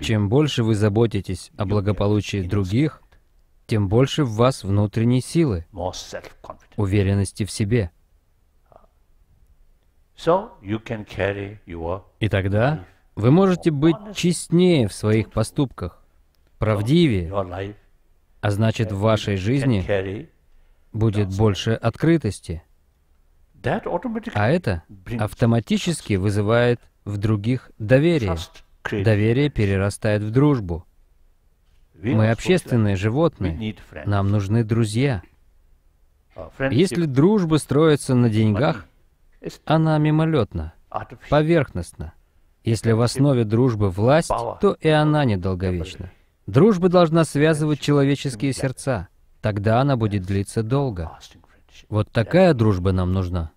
Чем больше вы заботитесь о благополучии других, тем больше в вас внутренней силы, уверенности в себе. И тогда вы можете быть честнее в своих поступках, правдивее, а значит в вашей жизни будет больше открытости. А это автоматически вызывает в других доверие. Доверие перерастает в дружбу. Мы общественные животные, нам нужны друзья. Если дружба строится на деньгах, она мимолетна, поверхностна. Если в основе дружбы власть, то и она недолговечна. Дружба должна связывать человеческие сердца. Тогда она будет длиться долго. Вот такая дружба нам нужна.